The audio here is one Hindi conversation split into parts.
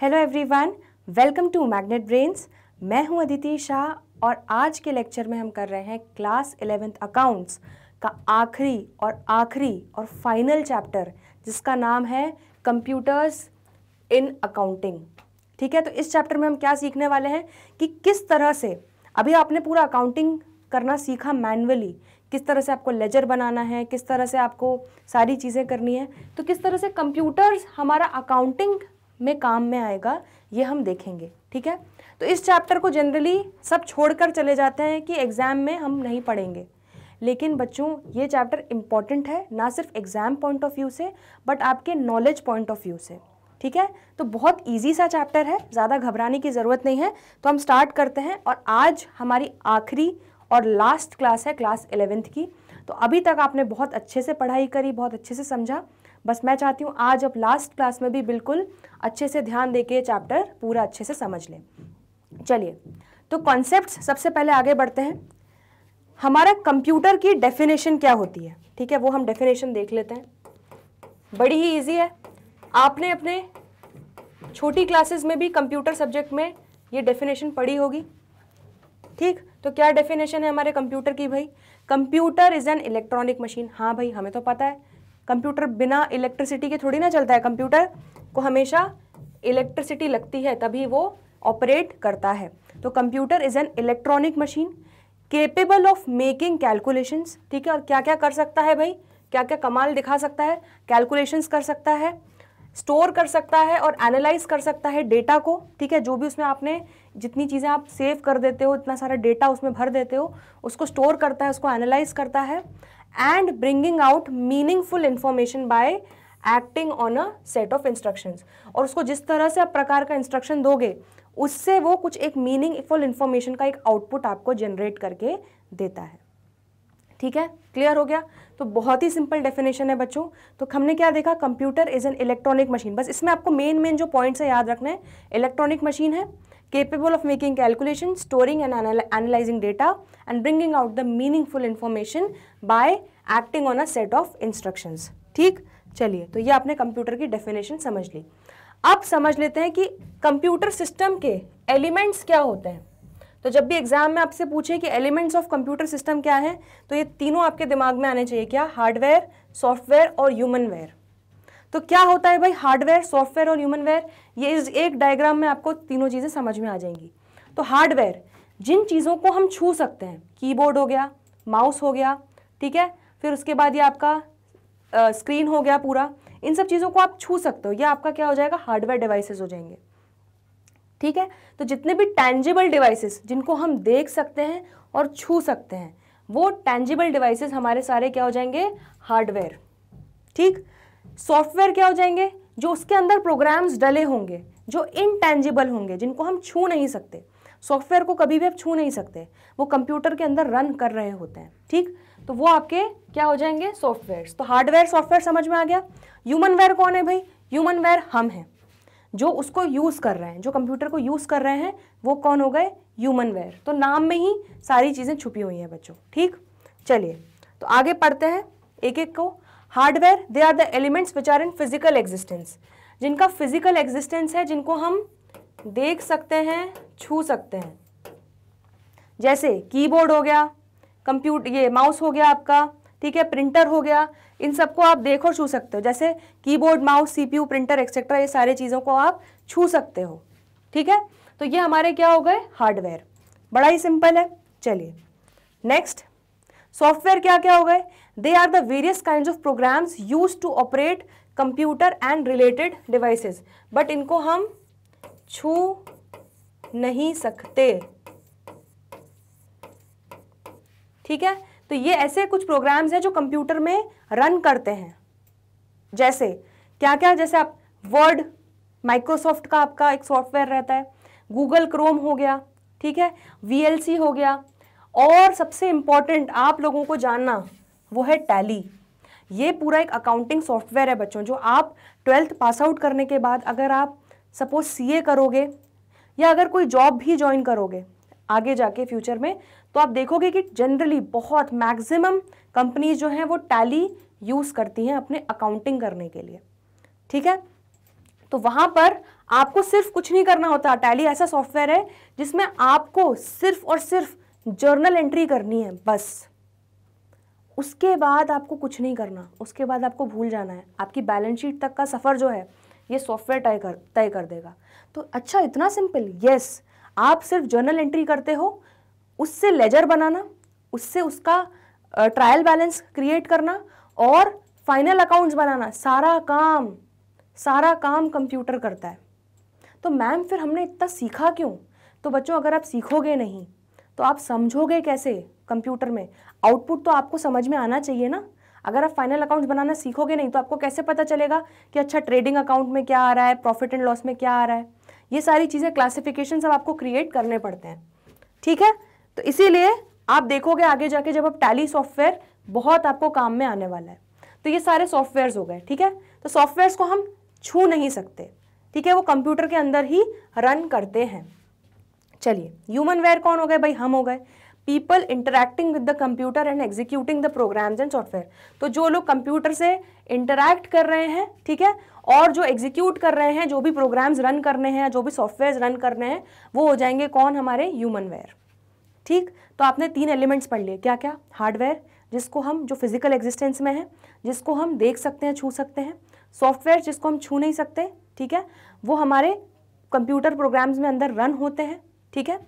hello everyone welcome to magnet brains मैं हूं अदिति शाह और आज के लेक्चर में हम कर रहे हैं क्लास एलेवेंथ अकाउंट्स का आखिरी और आखिरी और फाइनल चैप्टर जिसका नाम है कंप्यूटर्स इन अकाउंटिंग ठीक है तो इस चैप्टर में हम क्या सीखने वाले हैं कि किस तरह से अभी आपने पूरा अकाउंटिंग करना सीखा मैनुअली किस तरह से आपको लेजर बनाना है किस तरह से आपको सारी चीज़ें करनी है तो किस तरह से कंप्यूटर्स हमारा अकाउंटिंग में काम में आएगा ये हम देखेंगे ठीक है तो इस चैप्टर को जनरली सब छोड़कर चले जाते हैं कि एग्ज़ाम में हम नहीं पढ़ेंगे लेकिन बच्चों ये चैप्टर इम्पॉर्टेंट है ना सिर्फ एग्ज़ाम पॉइंट ऑफ व्यू से बट आपके नॉलेज पॉइंट ऑफ व्यू से ठीक है तो बहुत इजी सा चैप्टर है ज़्यादा घबराने की ज़रूरत नहीं है तो हम स्टार्ट करते हैं और आज हमारी आखिरी और लास्ट क्लास है क्लास एलेवेंथ की तो अभी तक आपने बहुत अच्छे से पढ़ाई करी बहुत अच्छे से समझा बस मैं चाहती हूँ आज आप लास्ट क्लास में भी बिल्कुल अच्छे से ध्यान दे के चैप्टर पूरा अच्छे से समझ लें चलिए तो कॉन्सेप्ट सबसे पहले आगे बढ़ते हैं हमारा कंप्यूटर की डेफिनेशन क्या होती है ठीक है वो हम डेफिनेशन देख लेते हैं बड़ी ही इजी है आपने अपने छोटी क्लासेस में भी कंप्यूटर सब्जेक्ट में ये डेफिनेशन पढ़ी होगी ठीक तो क्या डेफिनेशन है हमारे कंप्यूटर की भाई computer is an electronic machine हाँ भाई हमें तो पता है कंप्यूटर बिना इलेक्ट्रिसिटी के थोड़ी ना चलता है कंप्यूटर को हमेशा इलेक्ट्रिसिटी लगती है तभी वो ऑपरेट करता है तो computer is an electronic machine capable of making calculations ठीक है और क्या क्या कर सकता है भाई क्या क्या कमाल दिखा सकता है कैलकुलेशंस कर सकता है स्टोर कर सकता है और एनालाइज कर सकता है डेटा को ठीक है जो भी उसमें आपने जितनी चीज़ें आप सेव कर देते हो इतना सारा डेटा उसमें भर देते हो उसको स्टोर करता है उसको एनालाइज करता है and bringing out meaningful information by acting on a set of instructions और उसको जिस तरह से आप प्रकार का इंस्ट्रक्शन दोगे उससे वो कुछ एक मीनिंगफुल इन्फॉर्मेशन का एक आउटपुट आपको जनरेट करके देता है ठीक है क्लियर हो गया तो बहुत ही सिंपल डेफिनेशन है बच्चों तो हमने क्या देखा computer is an electronic machine बस इसमें आपको मेन मेन जो पॉइंट्स है याद रखना है इलेक्ट्रॉनिक मशीन है capable of making calculation storing and analysing data and bringing out the meaningful information by acting on a set of instructions ठीक चलिए तो ये आपने कंप्यूटर की डेफिनेशन समझ ली अब समझ लेते हैं कि कंप्यूटर सिस्टम के एलिमेंट्स क्या होते हैं तो जब भी एग्जाम में आपसे पूछे कि एलिमेंट्स ऑफ कंप्यूटर सिस्टम क्या है तो ये तीनों आपके दिमाग में आने चाहिए क्या हार्डवेयर सॉफ्टवेयर और ह्यूमनवेयर तो क्या होता है भाई हार्डवेयर सॉफ्टवेयर और ह्यूमनवेयर ये इस एक डायग्राम में आपको तीनों चीज़ें समझ में आ जाएंगी तो हार्डवेयर जिन चीज़ों को हम छू सकते हैं कीबोर्ड हो गया माउस हो गया ठीक है फिर उसके बाद ये आपका स्क्रीन हो गया पूरा इन सब चीज़ों को आप छू सकते हो ये आपका क्या हो जाएगा हार्डवेयर डिवाइसेस हो जाएंगे ठीक है तो जितने भी टेंजिबल डिवाइसेस जिनको हम देख सकते हैं और छू सकते हैं वो टेंजिबल डिवाइसेस हमारे सारे क्या हो जाएंगे हार्डवेयर ठीक सॉफ्टवेयर क्या हो जाएंगे जो उसके अंदर प्रोग्राम्स डले होंगे जो इनटेंजिबल होंगे जिनको हम छू नहीं सकते सॉफ्टवेयर को कभी भी आप छू नहीं सकते वो कंप्यूटर के अंदर रन कर रहे होते हैं ठीक तो वो आपके क्या हो जाएंगे सॉफ्टवेयर तो हार्डवेयर सॉफ्टवेयर समझ में आ गया ह्यूमनवेयर कौन है भाई ह्यूमनवेयर हम हैं जो उसको यूज़ कर रहे हैं जो कंप्यूटर को यूज़ कर रहे हैं वो कौन हो गए ह्यूमन वेयर तो नाम में ही सारी चीज़ें छुपी हुई हैं बच्चों ठीक चलिए तो आगे पढ़ते हैं एक एक को hardware they are the elements which are in physical existence जिनका फिजिकल एग्जिस्टेंस है जिनको हम देख सकते हैं छू सकते हैं जैसे कीबोर्ड हो गया कंप्यूटर ये माउस हो गया आपका ठीक है प्रिंटर हो गया इन सबको आप देख और छू सकते हो जैसे keyboard mouse CPU printer etcetera ये सारी चीज़ों को आप छू सकते हो ठीक है तो ये हमारे क्या हो गए हार्डवेयर बड़ा ही सिंपल है चलिए नेक्स्ट सॉफ्टवेयर क्या क्या हो गए they are the various kind of programs use to operate computer and related devices but इनको हम छू नहीं सकते ठीक है तो ये ऐसे कुछ प्रोग्राम्स हैं जो कंप्यूटर में रन करते हैं जैसे क्या क्या जैसे आप वर्ड माइक्रोसॉफ्ट का आपका एक सॉफ्टवेयर रहता है गूगल क्रोम हो गया ठीक है वी हो गया और सबसे इम्पॉर्टेंट आप लोगों को जानना वो है टैली ये पूरा एक अकाउंटिंग सॉफ्टवेयर है बच्चों जो आप ट्वेल्थ पास आउट करने के बाद अगर आप सपोज सीए करोगे या अगर कोई जॉब भी ज्वाइन करोगे आगे जाके फ्यूचर में तो आप देखोगे कि जनरली बहुत मैक्सिमम कंपनीज जो हैं वो टैली यूज़ करती हैं अपने अकाउंटिंग करने के लिए ठीक है तो वहां पर आपको सिर्फ कुछ नहीं करना होता टैली ऐसा सॉफ्टवेयर है जिसमें आपको सिर्फ और सिर्फ जर्नल एंट्री करनी है बस उसके बाद आपको कुछ नहीं करना उसके बाद आपको भूल जाना है आपकी बैलेंस शीट तक का सफ़र जो है ये सॉफ्टवेयर तय कर तय कर देगा तो अच्छा इतना सिंपल यस आप सिर्फ जर्नल एंट्री करते हो उससे लेजर बनाना उससे उसका ट्रायल बैलेंस क्रिएट करना और फाइनल अकाउंट्स बनाना सारा काम सारा काम कंप्यूटर करता है तो मैम फिर हमने इतना सीखा क्यों तो बच्चों अगर आप सीखोगे नहीं तो आप समझोगे कैसे कंप्यूटर में आउटपुट तो आपको समझ में आना चाहिए ना अगर आप फाइनल अकाउंट्स बनाना सीखोगे नहीं तो आपको कैसे पता चलेगा कि अच्छा ट्रेडिंग अकाउंट में क्या आ रहा है प्रॉफिट एंड लॉस में क्या आ रहा है ये सारी चीज़ें क्लासिफिकेशन सब आपको क्रिएट करने पड़ते हैं ठीक है तो इसीलिए आप देखोगे आगे जाके जब आप टैली सॉफ्टवेयर बहुत आपको काम में आने वाला है तो ये सारे सॉफ्टवेयर्स हो गए ठीक है तो सॉफ्टवेयर्स को हम छू नहीं सकते ठीक है वो कंप्यूटर के अंदर ही रन करते हैं चलिए ह्यूमन वेयर कौन हो गए भाई हम हो गए people interacting with the computer and executing the programs and software तो जो लोग कंप्यूटर से इंटरैक्ट कर रहे हैं ठीक है और जो एग्जीक्यूट कर रहे हैं जो भी प्रोग्राम्स रन करने हैं जो भी सॉफ्टवेयर रन करने हैं वो हो जाएंगे कौन हमारे ह्यूमन वेयर ठीक तो आपने तीन एलिमेंट्स पढ़ लिए क्या क्या हार्डवेयर जिसको हम जो फिजिकल एग्जिस्टेंस में है जिसको हम देख सकते हैं छू सकते हैं सॉफ्टवेयर जिसको हम छू नहीं सकते ठीक है वो हमारे कंप्यूटर प्रोग्राम्स में अंदर रन होते हैं ठीक है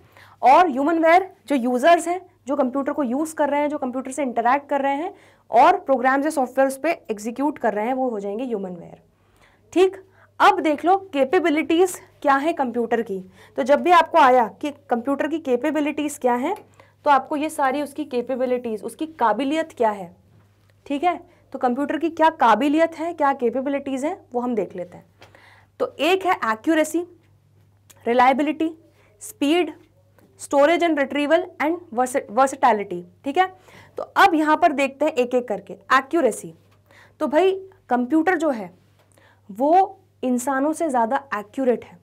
और ह्यूमन वेयर जो यूज़र्स हैं जो कंप्यूटर को यूज़ कर रहे हैं जो कंप्यूटर से इंटरेक्ट कर रहे हैं और प्रोग्राम्स या सॉफ्टवेयर उस पर एग्जीक्यूट कर रहे हैं वो हो जाएंगे ह्यूमन वेयर ठीक अब देख लो केपेबिलिटीज क्या है कंप्यूटर की तो जब भी आपको आया कि कंप्यूटर की कैपेबिलिटीज़ क्या हैं तो आपको ये सारी उसकी कैपेबिलिटीज़ उसकी काबिलियत क्या है ठीक है तो कंप्यूटर की क्या काबिलियत है क्या कैपेबिलिटीज़ हैं वो हम देख लेते हैं तो एक है accuracy reliability speed storage and retrieval and versatility ठीक है तो अब यहाँ पर देखते हैं एक एक करके एक्यूरेसी तो भाई कंप्यूटर जो है वो इंसानों से ज़्यादा एक्यूरेट है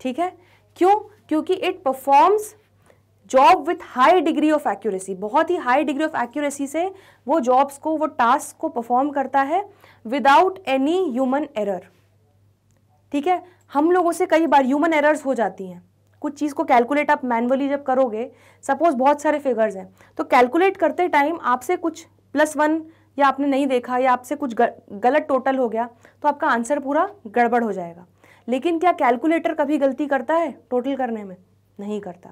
ठीक है क्यों क्योंकि it performs job with high degree of accuracy बहुत ही हाई डिग्री ऑफ एक्यूरेसी से वो जॉब्स को वो टास्क को परफॉर्म करता है विदाउट एनी ह्यूमन एरर ठीक है हम लोगों से कई बार ह्यूमन एरर्स हो जाती हैं कुछ चीज़ को कैलकुलेट आप मैनुअली जब करोगे सपोज बहुत सारे फिगर्स हैं तो कैलकुलेट करते टाइम आपसे कुछ प्लस वन या आपने नहीं देखा या आपसे कुछ गलत टोटल हो गया तो आपका आंसर पूरा गड़बड़ हो जाएगा लेकिन क्या कैलकुलेटर कभी गलती करता है टोटल करने में नहीं करता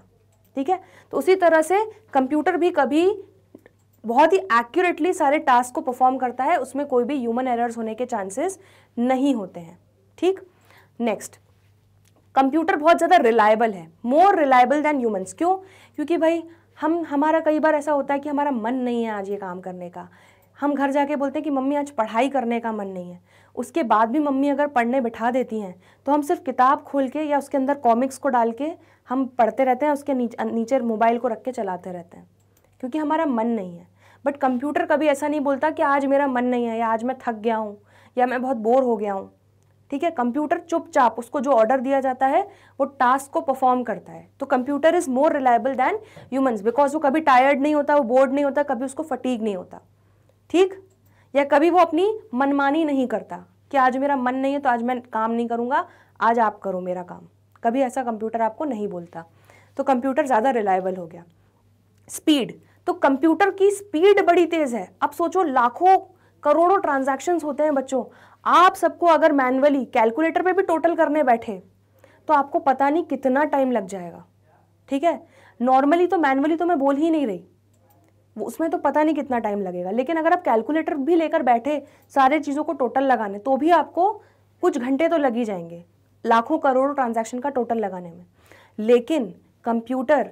ठीक है तो उसी तरह से कंप्यूटर भी कभी बहुत ही एक्यूरेटली सारे टास्क को परफॉर्म करता है उसमें कोई भी ह्यूमन एरर्स होने के चांसेस नहीं होते हैं ठीक नेक्स्ट कंप्यूटर बहुत ज़्यादा रिलायबल है मोर रिलायबल देन ह्यूमन्स क्यों क्योंकि भाई हम हमारा कई बार ऐसा होता है कि हमारा मन नहीं है आज ये काम करने का हम घर जाके बोलते हैं कि मम्मी आज पढ़ाई करने का मन नहीं है उसके बाद भी मम्मी अगर पढ़ने बिठा देती हैं तो हम सिर्फ किताब खोल के या उसके अंदर कॉमिक्स को डाल के हम पढ़ते रहते हैं उसके नीचे नीचे मोबाइल को रख के चलाते रहते हैं क्योंकि हमारा मन नहीं है बट कंप्यूटर कभी ऐसा नहीं बोलता कि आज मेरा मन नहीं है या आज मैं थक गया हूँ या मैं बहुत बोर हो गया हूँ ठीक है कंप्यूटर चुपचाप उसको जो ऑर्डर दिया जाता है वो टास्क को परफॉर्म करता है तो computer is more reliable than humans because वो कभी टायर्ड नहीं होता वो बोर्ड नहीं होता कभी उसको फटीक नहीं होता ठीक या कभी वो अपनी मनमानी नहीं करता कि आज मेरा मन नहीं है तो आज मैं काम नहीं करूँगा आज आप करो मेरा काम कभी ऐसा कंप्यूटर आपको नहीं बोलता तो कंप्यूटर ज़्यादा रिलायबल हो गया स्पीड तो कंप्यूटर की स्पीड बड़ी तेज़ है अब सोचो लाखों करोड़ों ट्रांजैक्शंस होते हैं बच्चों आप सबको अगर मैनुअली कैलकुलेटर पे भी टोटल करने बैठे तो आपको पता नहीं कितना टाइम लग जाएगा ठीक है नॉर्मली तो मैनुअली तो मैं बोल ही नहीं रही उसमें तो पता नहीं कितना टाइम लगेगा लेकिन अगर आप कैलकुलेटर भी लेकर बैठे सारे चीज़ों को टोटल लगाने तो भी आपको कुछ घंटे तो लग ही जाएंगे लाखों करोड़ों ट्रांजैक्शन का टोटल लगाने में लेकिन कंप्यूटर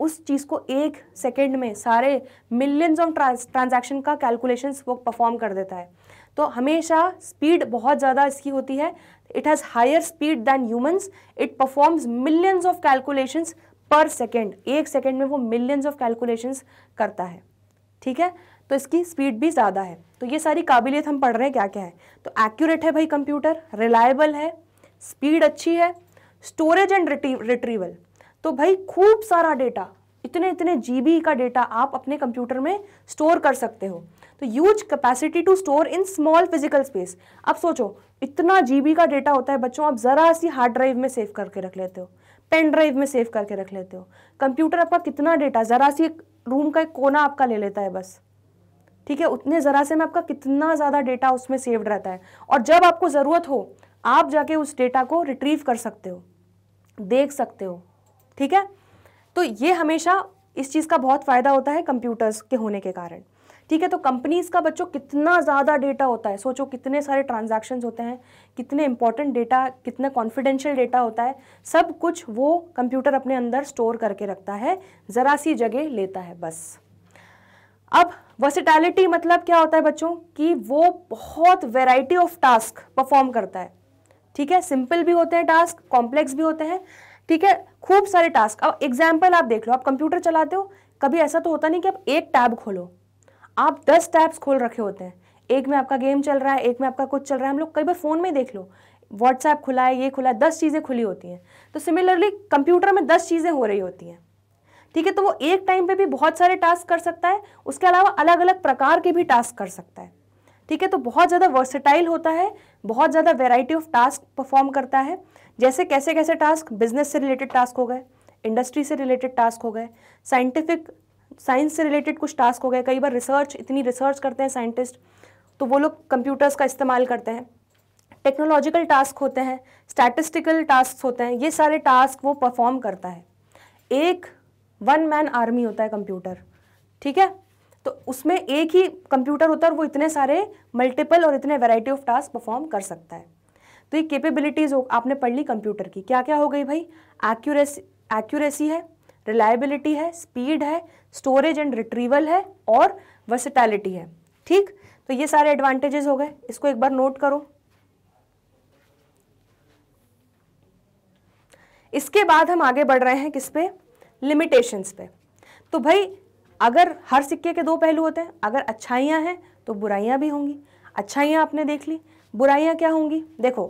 उस चीज़ को एक सेकेंड में सारे मिलियंस ऑफ ट्रांजेक्शन का कैलकुलेशन वो परफॉर्म कर देता है तो हमेशा स्पीड बहुत ज़्यादा इसकी होती है it has higher speed than humans it performs millions of calculations per second एक सेकेंड में वो मिलियंस ऑफ कैलकुलेशंस करता है ठीक है तो इसकी स्पीड भी ज़्यादा है तो ये सारी काबिलियत हम पढ़ रहे हैं क्या क्या है तो एक्यूरेट है भाई कंप्यूटर रिलायबल है स्पीड अच्छी है स्टोरेज एंड रिट्रीवल तो भाई खूब सारा डेटा इतने इतने जीबी का डेटा आप अपने कंप्यूटर में स्टोर कर सकते हो तो use capacity to store in small physical space अब सोचो इतना जीबी का डेटा होता है बच्चों आप ज़रा सी हार्ड ड्राइव में सेव करके रख लेते हो पेन ड्राइव में सेव करके रख लेते हो कंप्यूटर आपका कितना डेटा ज़रा सी एक रूम का एक कोना आपका ले लेता है बस ठीक है उतने ज़रा से में आपका कितना ज़्यादा डेटा उसमें सेव्ड रहता है और जब आपको ज़रूरत हो आप जाके उस डेटा को रिट्रीव कर सकते हो देख सकते हो ठीक है तो ये हमेशा इस चीज़ का बहुत फ़ायदा होता है कंप्यूटर्स के होने के कारण ठीक है तो कंपनीज का बच्चों कितना ज़्यादा डेटा होता है सोचो कितने सारे ट्रांजेक्शन होते हैं कितने इंपॉर्टेंट डेटा कितना कॉन्फिडेंशियल डेटा होता है सब कुछ वो कंप्यूटर अपने अंदर स्टोर करके रखता है ज़रा सी जगह लेता है बस अब वर्सिटैलिटी मतलब क्या होता है बच्चों कि वो बहुत वेराइटी ऑफ टास्क परफॉर्म करता है ठीक है सिंपल भी होते हैं टास्क कॉम्प्लेक्स भी होते हैं ठीक है खूब सारे टास्क अब एग्जाम्पल आप देख लो आप कंप्यूटर चलाते हो कभी ऐसा तो होता नहीं कि आप एक टैब खोलो आप दस टैब्स खोल रखे होते हैं एक में आपका गेम चल रहा है एक में आपका कुछ चल रहा है हम लोग कई बार फ़ोन में देख लो व्हाट्सएप खुला है ये खुला है दस चीज़ें खुली होती हैं तो सिमिलरली कंप्यूटर में दस चीज़ें हो रही होती हैं ठीक है तो वो एक टाइम पे भी बहुत सारे टास्क कर सकता है उसके अलावा अलग अलग प्रकार के भी टास्क कर सकता है ठीक है तो बहुत ज़्यादा वर्सेटाइल होता है बहुत ज़्यादा वेराइटी ऑफ टास्क परफॉर्म करता है जैसे कैसे कैसे टास्क बिजनेस से रिलेटेड टास्क हो गए इंडस्ट्री से रिलेटेड टास्क हो गए साइंटिफिक साइंस से रिलेटेड कुछ टास्क हो गए कई बार रिसर्च इतनी रिसर्च करते हैं साइंटिस्ट तो वो लोग कंप्यूटर्स का इस्तेमाल करते हैं टेक्नोलॉजिकल टास्क होते हैं स्टैटिस्टिकल टास्क होते हैं ये सारे टास्क वो परफॉर्म करता है एक वन मैन आर्मी होता है कंप्यूटर ठीक है तो उसमें एक ही कंप्यूटर होता है और वो इतने सारे मल्टीपल और इतने वैरायटी ऑफ टास्क परफॉर्म कर सकता है तो ये कैपेबिलिटीज़ हो आपने पढ़ ली कंप्यूटर की क्या क्या हो गई भाई एक्यूरेसी एक्यूरेसी है रिलायबिलिटी है स्पीड है स्टोरेज एंड रिट्रीवल है और वर्सिटैलिटी है ठीक तो ये सारे एडवांटेजेस हो गए इसको एक बार नोट करो इसके बाद हम आगे बढ़ रहे हैं किस पे लिमिटेशंस पे तो भाई अगर हर सिक्के के दो पहलू होते हैं अगर अच्छाइयां हैं तो बुराइयां भी होंगी अच्छाइयां आपने देख ली बुराइयां क्या होंगी देखो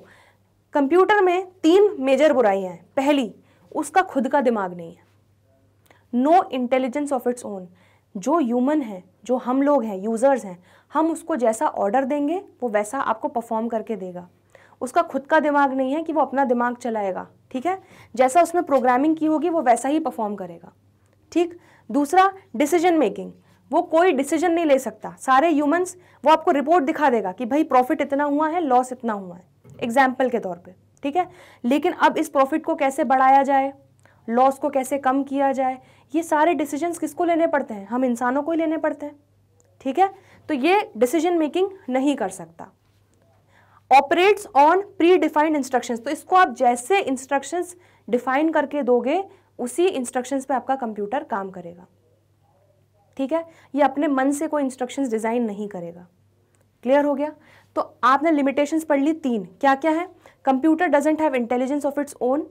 कंप्यूटर में तीन मेजर बुराइयां हैं पहली उसका खुद का दिमाग नहीं है no intelligence of its own जो ह्यूमन है जो हम लोग हैं यूज़र्स हैं हम उसको जैसा ऑर्डर देंगे वो वैसा आपको परफॉर्म करके देगा उसका खुद का दिमाग नहीं है कि वो अपना दिमाग चलाएगा ठीक है जैसा उसमें प्रोग्रामिंग की होगी वो वैसा ही परफॉर्म करेगा ठीक दूसरा डिसीजन मेकिंग वो कोई डिसीजन नहीं ले सकता सारे ह्यूमंस वो आपको रिपोर्ट दिखा देगा कि भाई प्रॉफिट इतना हुआ है लॉस इतना हुआ है एग्जाम्पल के तौर पर ठीक है लेकिन अब इस प्रॉफिट को कैसे बढ़ाया जाए लॉस को कैसे कम किया जाए ये सारे डिसीजन किसको लेने पड़ते हैं हम इंसानों को ही लेने पड़ते हैं ठीक है तो ये डिसीजन मेकिंग नहीं कर सकता operates on predefined instructions तो इसको आप जैसे इंस्ट्रक्शंस डिफाइन करके दोगे उसी इंस्ट्रक्शंस पे आपका कंप्यूटर काम करेगा ठीक है ये अपने मन से कोई इंस्ट्रक्शंस डिज़ाइन नहीं करेगा क्लियर हो गया तो आपने लिमिटेशंस पढ़ ली तीन क्या क्या है computer doesn't have intelligence of its own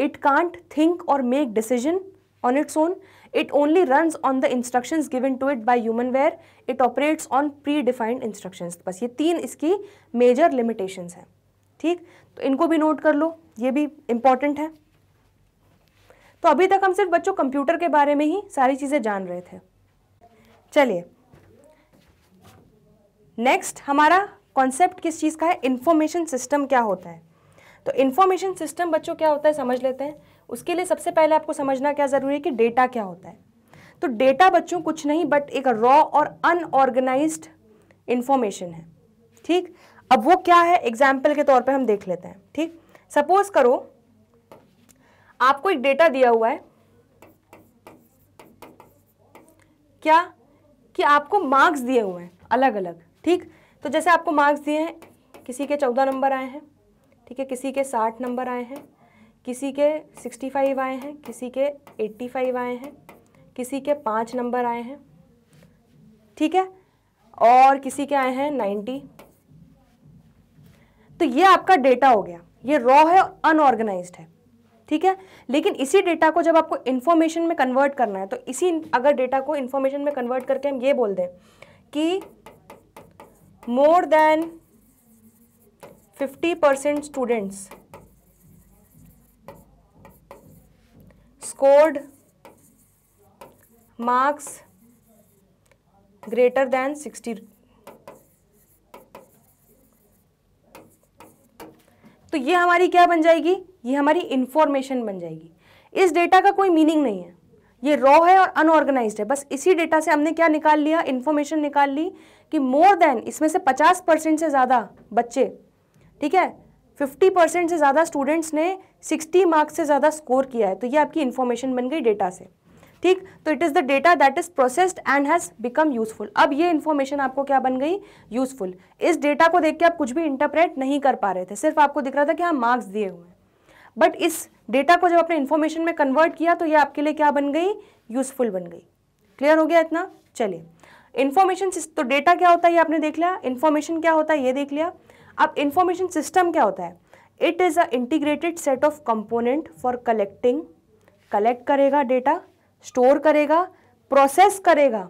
it can't think और make decision on its own it only run on the instruction given to it by human where it operates on predefined instruction बस ये तीन इसकी मेजर लिमिटेशन हैं ठीक तो इनको भी नोट कर लो ये भी इंपॉर्टेंट है तो अभी तक हम सिर्फ बच्चों कंप्यूटर के बारे में ही सारी चीजें जान रहे थे चलिए नेक्स्ट हमारा कॉन्सेप्ट किस चीज का है इंफॉर्मेशन सिस्टम क्या होता है तो इन्फॉर्मेशन सिस्टम बच्चों क्या होता है समझ लेते हैं उसके लिए सबसे पहले आपको समझना क्या ज़रूरी है कि डेटा क्या होता है तो डेटा बच्चों कुछ नहीं बट एक रॉ और अनऑर्गेनाइज इन्फॉर्मेशन है ठीक अब वो क्या है एग्जाम्पल के तौर पर हम देख लेते हैं ठीक सपोज करो आपको एक डेटा दिया हुआ है क्या कि आपको मार्क्स दिए हुए हैं अलग अलग ठीक तो जैसे आपको मार्क्स दिए हैं किसी के चौदह नंबर आए हैं ठीक है किसी के साठ नंबर आए हैं किसी के सिक्सटी फाइव आए हैं किसी के एट्टी फाइव आए हैं किसी के पाँच नंबर आए हैं ठीक है और किसी के आए हैं नाइन्टी तो ये आपका डेटा हो गया ये रॉ है अनऑर्गेनाइज्ड है ठीक है लेकिन इसी डेटा को जब आपको इन्फॉर्मेशन में कन्वर्ट करना है तो इसी अगर डेटा को इन्फॉर्मेशन में कन्वर्ट करके हम ये बोल दें कि more than fifty percent students scored marks greater than sixty तो ये हमारी क्या बन जाएगी ये हमारी इंफॉर्मेशन बन जाएगी इस डेटा का कोई मीनिंग नहीं है ये रॉ है और अनऑर्गेनाइज है बस इसी डेटा से हमने क्या निकाल लिया इन्फॉर्मेशन निकाल ली कि मोर देन इसमें से 50 परसेंट से ज़्यादा बच्चे ठीक है 50 परसेंट से ज़्यादा स्टूडेंट्स ने 60 मार्क्स से ज़्यादा स्कोर किया है तो ये आपकी इन्फॉर्मेशन बन गई डेटा से ठीक तो it is the data that is processed and has become useful अब ये इन्फॉर्मेशन आपको क्या बन गई यूजफुल इस डेटा को देख के आप कुछ भी इंटरप्रेट नहीं कर पा रहे थे सिर्फ आपको दिख रहा था कि हाँ मार्क्स दिए हुए हैं बट इस डेटा को जब आपने इन्फॉर्मेशन में कन्वर्ट किया तो ये आपके लिए क्या बन गई यूजफुल बन गई क्लियर हो गया इतना चलिए इन्फॉर्मेशन तो डेटा क्या होता है ये आपने देख लिया इन्फॉर्मेशन क्या होता है ये देख लिया अब इंफॉर्मेशन सिस्टम क्या होता है it is a integrated set of component for collecting collect करेगा डेटा स्टोर करेगा प्रोसेस करेगा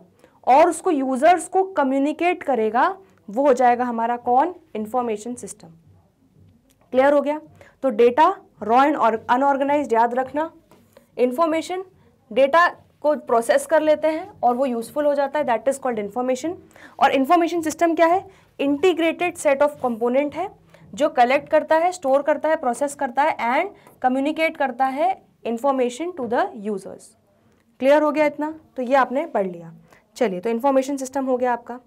और उसको यूज़र्स को कम्युनिकेट करेगा वो हो जाएगा हमारा कौन इंफॉर्मेशन सिस्टम क्लियर हो गया तो डेटा रॉ एंड अनऑर्गेनाइज याद रखना इन्फॉर्मेशन डेटा को प्रोसेस कर लेते हैं और वो यूजफुल हो जाता है दैट इज़ कॉल्ड इन्फॉर्मेशन और इन्फॉर्मेशन सिस्टम क्या है इंटीग्रेटेड सेट ऑफ कंपोनेंट है जो कलेक्ट करता है स्टोर करता है प्रोसेस करता है एंड कम्युनिकेट करता है information to the users clear हो गया इतना तो ये आपने पढ़ लिया चलिए तो इन्फॉर्मेशन सिस्टम हो गया आपका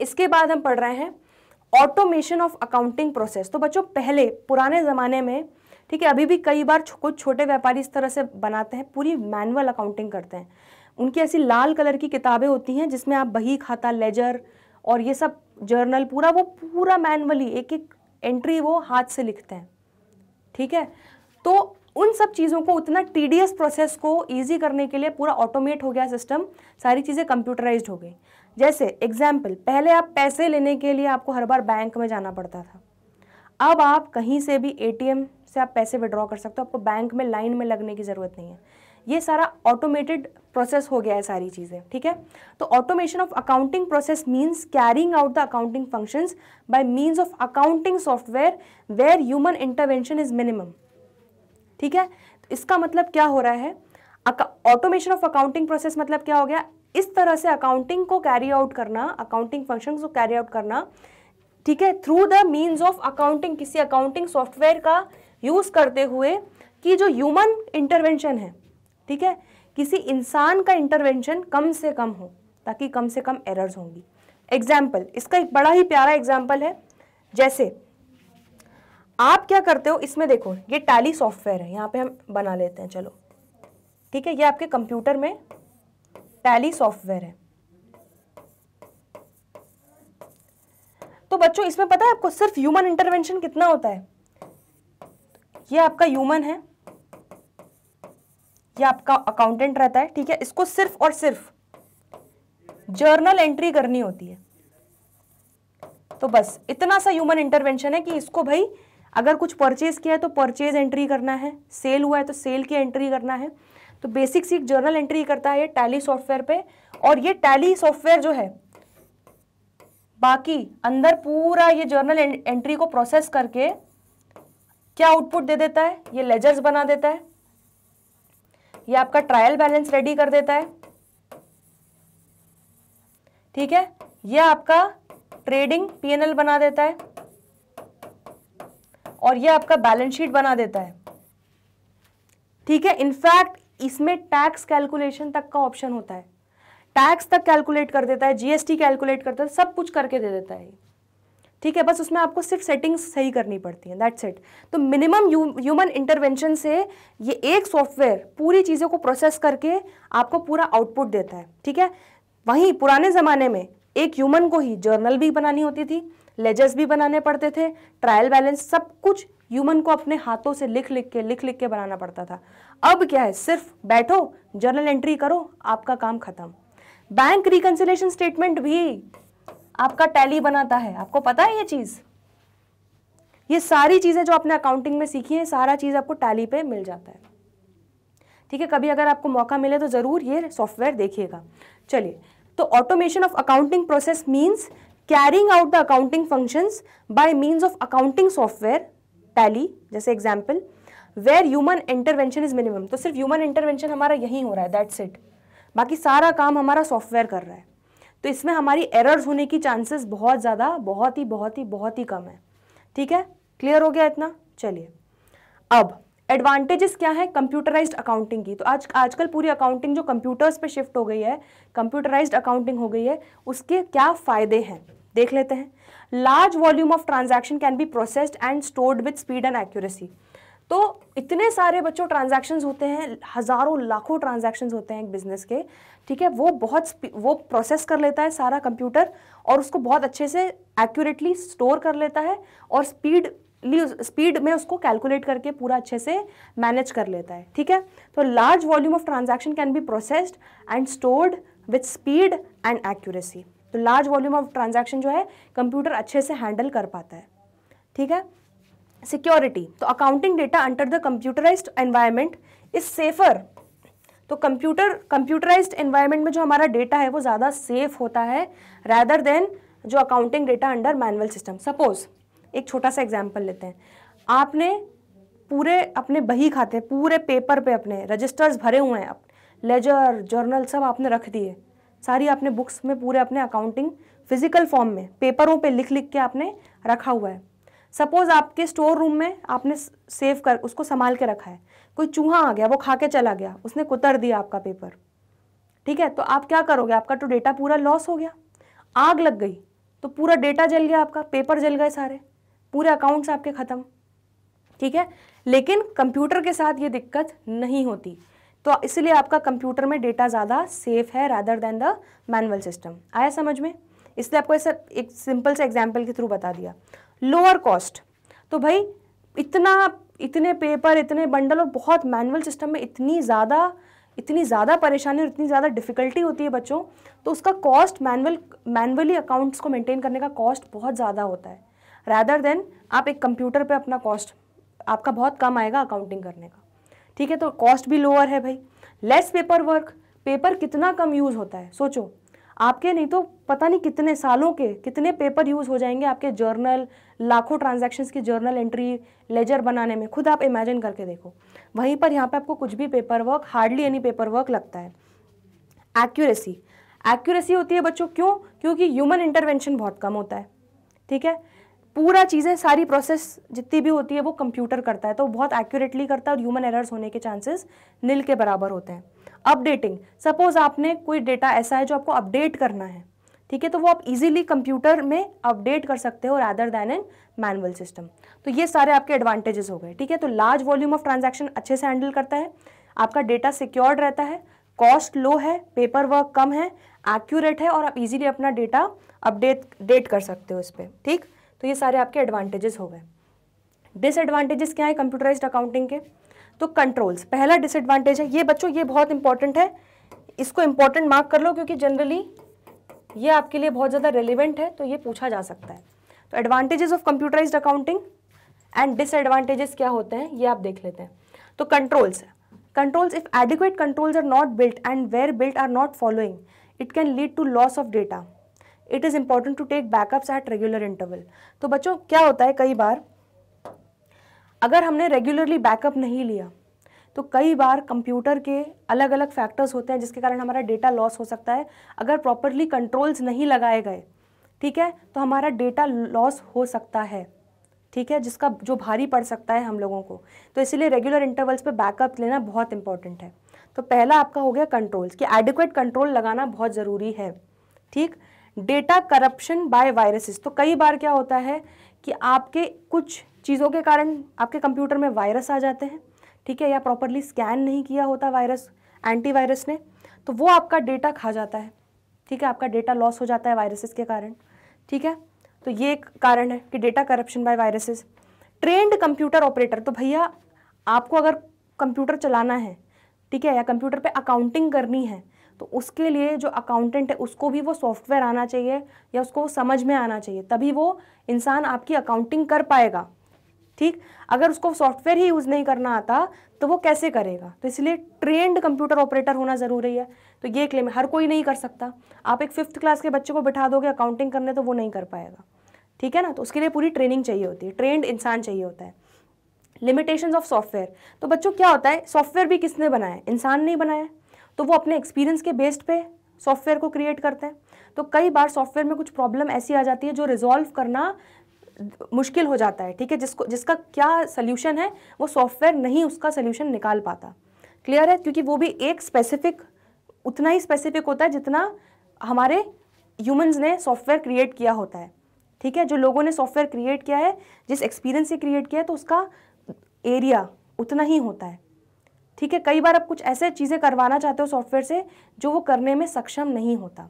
इसके बाद हम पढ़ रहे हैं ऑटोमेशन ऑफ अकाउंटिंग प्रोसेस तो बच्चों पहले पुराने ज़माने में ठीक है अभी भी कई बार कुछ छोटे व्यापारी इस तरह से बनाते हैं पूरी मैनुअल अकाउंटिंग करते हैं उनकी ऐसी लाल कलर की किताबें होती हैं जिसमें आप बही खाता लेजर और ये सब जर्नल पूरा वो पूरा मैनुअली एक एक एंट्री वो हाथ से लिखते हैं ठीक है तो उन सब चीज़ों को उतना टी प्रोसेस को ईजी करने के लिए पूरा ऑटोमेट हो गया सिस्टम सारी चीज़ें कंप्यूटराइज हो गई जैसे एग्जाम्पल पहले आप पैसे लेने के लिए आपको हर बार बैंक में जाना पड़ता था अब आप कहीं से भी एटीएम से आप पैसे विड्रॉ कर सकते हो आपको बैंक में लाइन में लगने की ज़रूरत नहीं है ये सारा ऑटोमेटेड प्रोसेस हो गया है सारी चीज़ें ठीक है तो automation of accounting process means carrying out the accounting functions by means of accounting software where human intervention is minimum ठीक है तो इसका मतलब क्या हो रहा है ऑटोमेशन ऑफ अकाउंटिंग प्रोसेस मतलब क्या हो गया इस तरह से अकाउंटिंग को कैरी आउट करना अकाउंटिंग फंक्शन को कैरी आउट करना ठीक है through the means of accounting किसी अकाउंटिंग सॉफ्टवेयर का यूज़ करते हुए कि जो ह्यूमन इंटरवेंशन है ठीक है किसी इंसान का इंटरवेंशन कम से कम हो ताकि कम से कम एरर्स होंगी एग्जाम्पल इसका एक बड़ा ही प्यारा एग्जाम्पल है जैसे आप क्या करते हो इसमें देखो ये टैली सॉफ्टवेयर है यहाँ पे हम बना लेते हैं चलो ठीक है ये आपके कंप्यूटर में टैली सॉफ्टवेयर है तो बच्चों इसमें पता है आपको सिर्फ ह्यूमन इंटरवेंशन कितना होता है ये आपका ह्यूमन है ये आपका अकाउंटेंट रहता है ठीक है इसको सिर्फ और सिर्फ जर्नल एंट्री करनी होती है तो बस इतना सा ह्यूमन इंटरवेंशन है कि इसको भाई अगर कुछ परचेज किया है तो परचेज एंट्री करना है सेल हुआ है तो सेल की एंट्री करना है तो बेसिक सी जर्नल एंट्री करता है ये टैली सॉफ्टवेयर पे और ये टैली सॉफ्टवेयर जो है बाकी अंदर पूरा ये जर्नल एंट्री को प्रोसेस करके क्या आउटपुट दे देता है ये लेजर्स बना देता है ये आपका ट्रायल बैलेंस रेडी कर देता है ठीक है यह आपका ट्रेडिंग पीएनएल बना देता है और यह आपका बैलेंस शीट बना देता है ठीक है इनफैक्ट इसमें टैक्स कैलकुलेशन तक का ऑप्शन होता है टैक्स तक कैलकुलेट कर देता है जीएसटी कैलकुलेट करता है सब कुछ करके दे देता है ठीक है बस उसमें आपको सिर्फ सेटिंग्स सही करनी पड़ती हैं दैट्स इट तो मिनिमम ह्यूमन इंटरवेंशन से ये एक सॉफ्टवेयर पूरी चीज़ों को प्रोसेस करके आपको पूरा आउटपुट देता है ठीक है वहीं पुराने ज़माने में एक ह्यूमन को ही जर्नल भी बनानी होती थी लेजर्स भी बनाने पड़ते थे ट्रायल बैलेंस सब कुछ ह्यूमन को अपने हाथों से लिख लिख के लिख लिख के बनाना पड़ता था अब क्या है सिर्फ बैठो जर्नल एंट्री करो आपका काम खत्म बैंक रिकन्सिलेशन स्टेटमेंट भी आपका टैली बनाता है आपको पता है ये चीज़ ये सारी चीज़ें जो आपने अकाउंटिंग में सीखी है सारा चीज़ आपको टैली पे मिल जाता है ठीक है कभी अगर आपको मौका मिले तो ज़रूर ये सॉफ्टवेयर देखिएगा चलिए तो automation of accounting process means carrying out the accounting functions by means of accounting software Tally जैसे example where human intervention is minimum तो सिर्फ ह्यूमन इंटरवेंशन हमारा यहीं हो रहा है दैट्स इट बाकी सारा काम हमारा सॉफ्टवेयर कर रहा है तो इसमें हमारी एरर्स होने की चांसेस बहुत ज़्यादा बहुत ही बहुत ही बहुत ही कम है ठीक है क्लियर हो गया इतना चलिए अब एडवांटेजेस क्या है कंप्यूटराइज्ड अकाउंटिंग की तो आज आजकल पूरी अकाउंटिंग जो कंप्यूटर्स पे शिफ्ट हो गई है कंप्यूटराइज्ड अकाउंटिंग हो गई है उसके क्या फ़ायदे हैं देख लेते हैं large volume of transaction can be processed and stored with speed and accuracy तो इतने सारे बच्चों ट्रांजैक्शंस होते हैं हज़ारों लाखों ट्रांजैक्शंस होते हैं एक बिज़नेस के ठीक है वो बहुत वो प्रोसेस कर लेता है सारा कंप्यूटर और उसको बहुत अच्छे से एक्यूरेटली स्टोर कर लेता है और स्पीड स्पीड में उसको कैलकुलेट करके पूरा अच्छे से मैनेज कर लेता है ठीक है तो large volume of transaction can be processed and stored with speed and accuracy तो लार्ज वॉल्यूम ऑफ ट्रांजैक्शन जो है कंप्यूटर अच्छे से हैंडल कर पाता है ठीक है सिक्योरिटी तो accounting data under the computerise environment is safer तो कंप्यूटर कंप्यूटराइज एनवायरमेंट में जो हमारा डेटा है वो ज़्यादा सेफ होता है रैदर देन जो accounting data under manual system suppose एक छोटा सा एग्जाम्पल लेते हैं आपने पूरे अपने बही खाते पूरे पेपर पे अपने रजिस्टर्स भरे हुए हैं लेजर जर्नल सब आपने रख दिए सारी आपने बुक्स में पूरे अपने अकाउंटिंग फिजिकल फॉर्म में पेपरों पे लिख लिख के आपने रखा हुआ है सपोज आपके स्टोर रूम में आपने सेव कर उसको संभाल के रखा है कोई चूहा आ गया वो खा के चला गया उसने कुतर दिया आपका पेपर ठीक है तो आप क्या करोगे आपका तो डेटा पूरा लॉस हो गया आग लग गई तो पूरा डेटा जल गया आपका पेपर जल गए सारे पूरे अकाउंट्स आपके ख़त्म ठीक है लेकिन कंप्यूटर के साथ ये दिक्कत नहीं होती तो इसलिए आपका कंप्यूटर में डेटा ज़्यादा सेफ है rather than the manual system आया समझ में इसलिए आपको ऐसा एक सिंपल से एग्जाम्पल के थ्रू बता दिया लोअर कॉस्ट तो भाई इतना इतने पेपर इतने बंडल और बहुत मैनुअल सिस्टम में इतनी ज़्यादा इतनी ज़्यादा परेशानी और इतनी ज़्यादा डिफिकल्टी होती है बच्चों तो उसका कॉस्ट मैनुअल मैनुअली अकाउंट्स को मेंटेन करने का कॉस्ट बहुत ज़्यादा होता है रैदर देन आप एक कंप्यूटर पे अपना कॉस्ट आपका बहुत कम आएगा अकाउंटिंग करने का ठीक है तो कॉस्ट भी लोअर है भाई लेस पेपर वर्क पेपर कितना कम यूज़ होता है सोचो आपके नहीं तो पता नहीं कितने सालों के कितने पेपर यूज़ हो जाएंगे आपके जर्नल लाखों ट्रांजैक्शंस की जर्नल एंट्री लेजर बनाने में खुद आप इमेजिन करके देखो वहीं पर यहाँ पर आपको कुछ भी paper work hardly any paper work लगता है एक्यूरेसी एक्यूरेसी होती है बच्चों क्यों क्योंकि ह्यूमन इंटरवेंशन बहुत कम होता है ठीक है पूरा चीज़ें सारी प्रोसेस जितनी भी होती है वो कंप्यूटर करता है तो बहुत एक्यूरेटली करता है और ह्यूमन एरर्स होने के चांसेस नील के बराबर होते हैं अपडेटिंग सपोज आपने कोई डेटा ऐसा है जो आपको अपडेट करना है ठीक है तो वो आप इजीली कंप्यूटर में अपडेट कर सकते हो rather than an manual system तो ये सारे आपके एडवांटेजेस हो गए ठीक है तो लार्ज वॉल्यूम ऑफ ट्रांजैक्शन अच्छे से हैंडल करता है आपका डेटा सिक्योर्ड रहता है कॉस्ट लो है पेपर वर्क कम है एक्यूरेट है और आप इजीली अपना डेटा अपडेट डेट कर सकते हो इस पर ठीक तो ये सारे आपके एडवांटेजेस हो गए डिसएडवांटेजेस क्या है कंप्यूटराइज अकाउंटिंग के तो कंट्रोल्स पहला डिसएडवांटेज है ये बच्चों ये बहुत इंपॉर्टेंट है इसको इंपॉर्टेंट मार्क कर लो क्योंकि जनरली ये आपके लिए बहुत ज़्यादा रेलिवेंट है तो ये पूछा जा सकता है तो advantages of computerise accounting and disadvantages क्या होते हैं ये आप देख लेते हैं तो controls controls if adequate controls are not built and where built are not following it can lead to loss of data it is important to take backups at regular interval तो बच्चों क्या होता है कई बार अगर हमने रेगुलरली बैकअप नहीं लिया तो कई बार कंप्यूटर के अलग अलग फैक्टर्स होते हैं जिसके कारण हमारा डेटा लॉस हो सकता है अगर प्रॉपरली कंट्रोल्स नहीं लगाए गए ठीक है तो हमारा डेटा लॉस हो सकता है ठीक है जिसका जो भारी पड़ सकता है हम लोगों को तो इसीलिए रेगुलर इंटरवल्स पे बैकअप लेना बहुत इंपॉर्टेंट है तो पहला आपका हो गया कंट्रोल्स कि एडिक्वेट कंट्रोल लगाना बहुत ज़रूरी है ठीक डेटा करप्शन बाय वायरसेस तो कई बार क्या होता है कि आपके कुछ चीज़ों के कारण आपके कंप्यूटर में वायरस आ जाते हैं ठीक है या प्रॉपरली स्कैन नहीं किया होता वायरस एंटीवायरस ने तो वो आपका डेटा खा जाता है ठीक है आपका डेटा लॉस हो जाता है वायरसेस के कारण ठीक है तो ये एक कारण है कि data corruption by viruses trained computer operator तो भैया आपको अगर कंप्यूटर चलाना है ठीक है या कंप्यूटर पे अकाउंटिंग करनी है तो उसके लिए जो अकाउंटेंट है उसको भी वो सॉफ्टवेयर आना चाहिए या उसको समझ में आना चाहिए तभी वो इंसान आपकी अकाउंटिंग कर पाएगा ठीक अगर उसको सॉफ्टवेयर ही यूज़ नहीं करना आता तो वो कैसे करेगा तो इसलिए ट्रेंड कंप्यूटर ऑपरेटर होना ज़रूरी है तो ये क्लेम हर कोई नहीं कर सकता आप एक फिफ्थ क्लास के बच्चे को बिठा दोगे अकाउंटिंग करने तो वो नहीं कर पाएगा ठीक है ना तो उसके लिए पूरी ट्रेनिंग चाहिए होती है ट्रेंड इंसान चाहिए होता है लिमिटेशंस ऑफ सॉफ्टवेयर तो बच्चों क्या होता है सॉफ्टवेयर भी किसने बनाया इंसान ने बनाया तो वो अपने एक्सपीरियंस के बेस्ड पे सॉफ्टवेयर को क्रिएट करते हैं तो कई बार सॉफ्टवेयर में कुछ प्रॉब्लम ऐसी आ जाती है जो रिजॉल्व करना मुश्किल हो जाता है ठीक है जिसको जिसका क्या सल्यूशन है वो सॉफ्टवेयर नहीं उसका सोल्यूशन निकाल पाता क्लियर है क्योंकि वो भी एक स्पेसिफिक उतना ही स्पेसिफिक होता है जितना हमारे ह्यूमंस ने सॉफ्टवेयर क्रिएट किया होता है ठीक है जो लोगों ने सॉफ्टवेयर क्रिएट किया है जिस एक्सपीरियंस से क्रिएट किया है तो उसका एरिया उतना ही होता है ठीक है कई बार आप कुछ ऐसे चीज़ें करवाना चाहते हो सॉफ्टवेयर से जो वो करने में सक्षम नहीं होता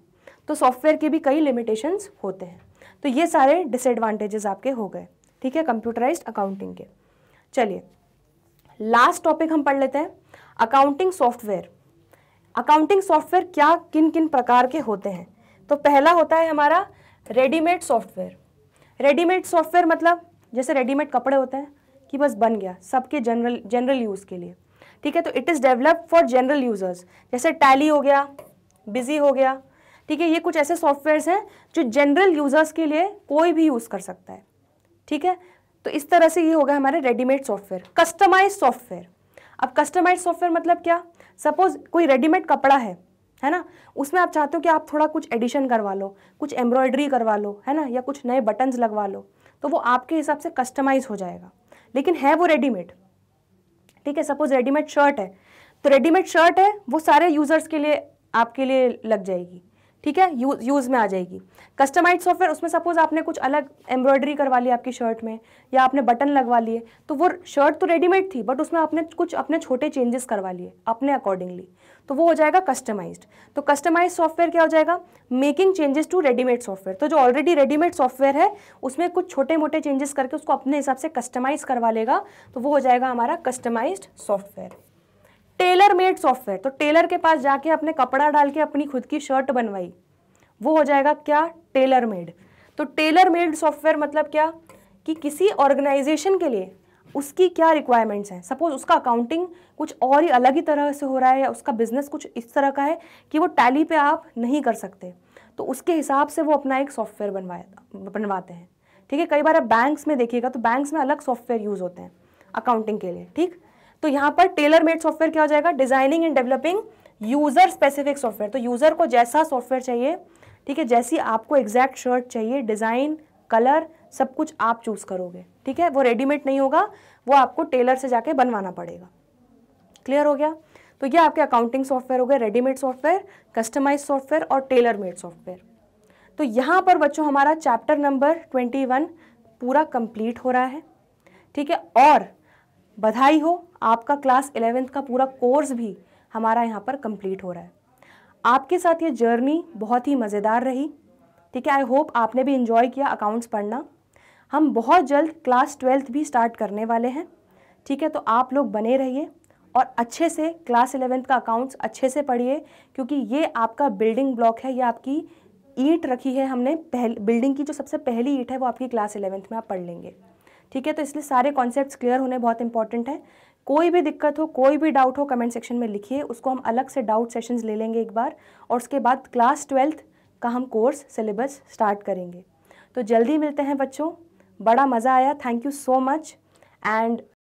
तो सॉफ्टवेयर के भी कई लिमिटेशंस होते हैं तो ये सारे डिसएडवांटेजेस आपके हो गए ठीक है कंप्यूटराइज अकाउंटिंग के चलिए लास्ट टॉपिक हम पढ़ लेते हैं अकाउंटिंग सॉफ्टवेयर अकाउंटिंग सॉफ्टवेयर क्या किन किन प्रकार के होते हैं तो पहला होता है हमारा रेडीमेड सॉफ्टवेयर रेडीमेड सॉफ्टवेयर मतलब जैसे रेडीमेड कपड़े होते हैं कि बस बन गया सबके जनरल जनरल यूज़ के लिए ठीक है तो it is develop for general users जैसे टैली हो गया बिजी हो गया ठीक है ये कुछ ऐसे सॉफ्टवेयर्स हैं जो जनरल यूज़र्स के लिए कोई भी यूज़ कर सकता है ठीक है तो इस तरह से ये होगा हमारे रेडीमेड सॉफ्टवेयर कस्टमाइज सॉफ्टवेयर अब कस्टमाइज सॉफ्टवेयर मतलब क्या सपोज कोई रेडीमेड कपड़ा है है ना उसमें आप चाहते हो कि आप थोड़ा कुछ एडिशन करवा लो कुछ एम्ब्रॉयडरी करवा लो है ना या कुछ नए बटन्स लगवा लो तो वो आपके हिसाब से कस्टमाइज हो जाएगा लेकिन है वो रेडीमेड ठीक है सपोज रेडीमेड शर्ट है तो रेडीमेड शर्ट है वो सारे यूज़र्स के लिए आपके लिए लग जाएगी ठीक है यूज यूज़ में आ जाएगी कस्टमाइज सॉफ्टवेयर उसमें सपोज आपने कुछ अलग एम्ब्रॉयडरी करवा ली आपकी शर्ट में या आपने बटन लगवा लिए तो वो शर्ट तो रेडीमेड थी बट उसमें आपने कुछ अपने छोटे चेंजेस करवा लिए अपने अकॉर्डिंगली तो वो हो जाएगा कस्टमाइज्ड तो कस्टमाइज सॉफ्टवेयर क्या हो जाएगा making changes to readymade software तो जो ऑलरेडी रेडीमेड सॉफ्टवेयर है उसमें कुछ छोटे मोटे चेंजेस करके उसको अपने हिसाब से कस्टमाइज करवा लेगा तो वो हो जाएगा हमारा customised software tailor made software तो टेलर के पास जाके अपने कपड़ा डाल के अपनी खुद की शर्ट बनवाई वो हो जाएगा क्या टेलर मेड तो टेलर मेड सॉफ्टवेयर मतलब क्या कि किसी ऑर्गेनाइजेशन के लिए उसकी क्या रिक्वायरमेंट्स हैं सपोज उसका अकाउंटिंग कुछ और ही अलग ही तरह से हो रहा है या उसका बिजनेस कुछ इस तरह का है कि वो टैली पे आप नहीं कर सकते तो उसके हिसाब से वो अपना एक सॉफ्टवेयर बनवाया बनवाते हैं ठीक है कई बार आप बैंक्स में देखिएगा तो बैंक्स में अलग सॉफ्टवेयर यूज़ होते हैं अकाउंटिंग के लिए ठीक तो यहाँ पर टेलर मेड सॉफ्टवेयर क्या हो जाएगा designing and developing user specific software तो यूजर को जैसा सॉफ्टवेयर चाहिए ठीक है जैसी आपको एग्जैक्ट शर्ट चाहिए डिजाइन कलर सब कुछ आप चूज करोगे ठीक है वो रेडीमेड नहीं होगा वो आपको टेलर से जाके बनवाना पड़ेगा क्लियर हो गया तो ये आपके अकाउंटिंग सॉफ्टवेयर हो गए रेडीमेड सॉफ्टवेयर कस्टमाइज सॉफ्टवेयर और टेलर मेड सॉफ्टवेयर तो यहाँ पर बच्चों हमारा चैप्टर नंबर ट्वेंटी वन पूरा कंप्लीट हो रहा है ठीक है और बधाई हो आपका क्लास इलेवेंथ का पूरा कोर्स भी हमारा यहाँ पर कंप्लीट हो रहा है आपके साथ ये जर्नी बहुत ही मज़ेदार रही ठीक है आई होप आपने भी इन्जॉय किया अकाउंट्स पढ़ना हम बहुत जल्द क्लास ट्वेल्थ भी स्टार्ट करने वाले हैं ठीक है तो आप लोग बने रहिए और अच्छे से क्लास इलेवेंथ का अकाउंट्स अच्छे से पढ़िए क्योंकि ये आपका बिल्डिंग ब्लॉक है ये आपकी ईट रखी है हमने पहल बिल्डिंग की जो सबसे पहली ईट है वो आपकी क्लास इलेवेंथ में आप पढ़ लेंगे ठीक है तो इसलिए सारे कॉन्सेप्ट क्लियर होने बहुत इंपॉर्टेंट है कोई भी दिक्कत हो कोई भी डाउट हो कमेंट सेक्शन में लिखिए उसको हम अलग से डाउट सेशंस ले लेंगे एक बार और उसके बाद क्लास ट्वेल्थ का हम कोर्स सिलेबस स्टार्ट करेंगे तो जल्दी मिलते हैं बच्चों बड़ा मज़ा आया thank you so much and